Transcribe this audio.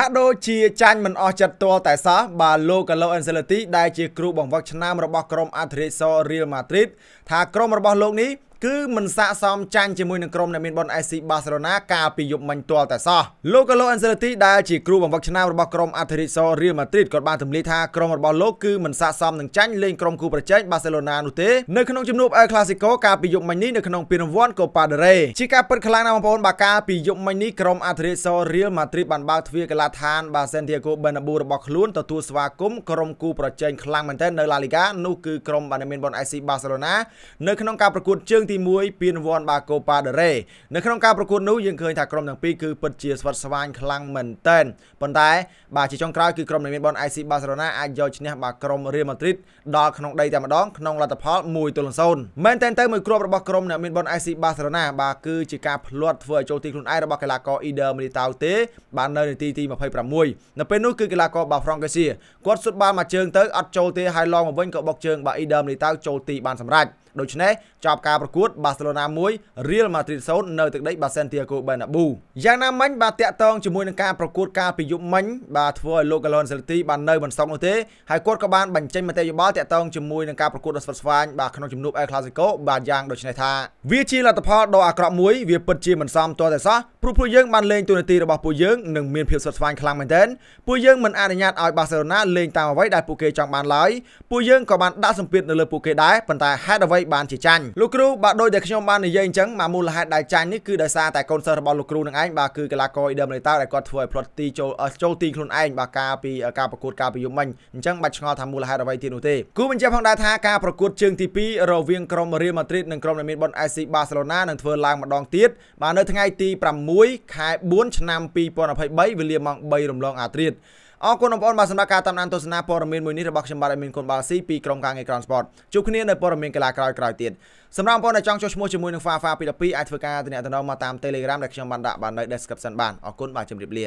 ហាក់ដូចជាចាញ់មិនអស់ចិត្តទាល់តែសោះបាទលោកកាឡូអេនសេឡទីដែលជាគ្រូបង្វឹកឆ្នាំរបស់ក្រុមអធិរាជសររៀលម៉ាឌ្រីតថាក្រុមរបស់លោកនេះគឺមិនស័កសមចាញ់ជាមួយនឹងក្រុមដែលមានបន SC Barcelona កាលពីយប់មិញទាល់តែសោះលោកកាឡូអានសេឡទីដែលជាគ្រូបង្វឹកឆ្នាំរបស់ក្រុមអាថេរីសូរៀលម៉ាឌ្រីតក៏បានទម្លាយថាក្រុមរបស់លោកគឺមិនស័កសមនឹងចាញ់លេងក្រុមគូប្រជែង Barcelona នោះទេនៅក្នុងជំនួប El Clasico កាលពីយប់មិញនេះនៅក្នុងពានរង្វាន់ Copa del Rey ជាការពិតខ្លាំងណាស់បងប្អូនបើកាលពីយប់មិញនេះក្រុមអាថេរីសូរៀលម៉ាឌ្រីតបានបើកទ្វារកីឡដ្ឋាន Santiago Bernabeu របស់ខ្លួនទទួលស្វាគមន៍ក្រុមគូប្រជែងខ្លាំងមែនទែននៅ La Liga នោះគឺក្រុមបានមានបន SC Barcelona នៅក្នុងការប្រកួតជើងទី1ពានរង្វាន់បាកូប៉ាដេរ៉េនៅក្នុងការប្រកួតនោះយើងឃើញថាក្រុមទាំងពីរគឺពិតជាស្វិតស្វាញខ្លាំងមែនទែនប៉ុន្តែបាទជាចុងក្រោយគឺក្រុមនៃមានបន IC Barcelona អាចយកឈ្នះបាទក្រុម Real Madrid ដល់ក្នុងដីតែម្ដងក្នុងលទ្ធផល1ទល់0មែនទែនទៅមួយគ្រាប់របស់ក្រុមអ្នកមានបន IC Barcelona បាទគឺជាការផ្លាត់ធ្វើឲ្យចូលទីខ្លួនឯងរបស់កីឡាករ Eder Militao ទេបាននៅនាទីទី26នៅពេលនោះគឺកីឡាករ Bafrong Garcia គាត់សុទ្ធបាល់មួយជើងទៅអត់ចូលទេហើយឡងមកវិញក៏បុកជើងបាទ Eder Militao ចូលទីបានសម្រេចដូច្នេះចប់ការប្រកួត Barcelona 1 Real Madrid 0នៅទឹកដី Santiago Bernabeu យ៉ាងណាមិញបាទតាក់ទងជាមួយនឹងការប្រកួតការពីយប់មិញបាទធ្វើឲ្យលោក Galon Celti បាននៅមិនសោកនោះទេហើយគាត់ក៏បានបញ្ចេញមតិយោបល់តាក់ទងជាមួយនឹងការប្រកួតដ៏ស្វិតស្វាញបាទក្នុងជំនួប El Clasico បាទយ៉ាងដូចនេះថាវាជាលទ្ធផលដ៏អាក្រក់មួយវាពិតជាមិនសមទាល់តែសោះព្រោះពួកយើងបានលេងទូនាទីរបស់ពួកយើងនិងមានភាពស្វិតស្វាញខ្លាំងមែនទែនពួកយើងមិនអនុញ្ញាតឲ្យ Barcelona លេងតាមអ្វីដែលពួកគេចង់បានឡើយពួកយើងក៏បានដាក់សម្ពាធនៅលើពួកគេដែរប៉ុន្តែហេតុអ្វីបានជាចាញ់លោកគ្រូបាទដោយដែលខ្ញុំបាននិយាយអញ្ចឹងមកមូលហេតុដែលចាញ់នេះគឺដោយសារតែកូនសិស្សរបស់លោកគ្រូនឹងឯងបាទគឺកីឡាករ Idem Leiter ដែលគាត់ធ្វើឲ្យផ្លត់ទីចូលចូលទីខ្លួនឯងបាទការពីការប្រកួតការពីយប់មិញអញ្ចឹងបាច់ឆ្ងល់ថាមូលហេតុអ្វីទៀតនោះទេគូបញ្ជាក់ផងដែរថាការប្រកួតជើងទី2រវាងក្រុម Real Madrid និងក្រុមដែលមានប៉ុន AC Barcelona នឹងធ្វើឡើងម្ដងទៀតបាទនៅថ្ងៃទី6ខែ4ឆ្នាំ2023វេលាម៉ោង3រំលងអាត្រិតអរគុណបងប្អូនបាទសម្រាប់ការតាមដានទស្សនាព័ត៌មានមួយនេះរបស់ខ្ញុំបាទអមីនគុណបាល់ស៊ីពីក្រុមការងារ Crown Sport ជួបគ្នានៅព័ត៌មានកីឡាក្រោយៗទៀតសម្រាប់បងប្អូនដែលចង់ចូលឈ្មោះជាមួយនឹង FAFA 2022អាចធ្វើការទំនាក់ទំនងមកតាម Telegram ដែលខ្ញុំបានដាក់បាននៅ description បានអរគុណបាទជម្រាបលា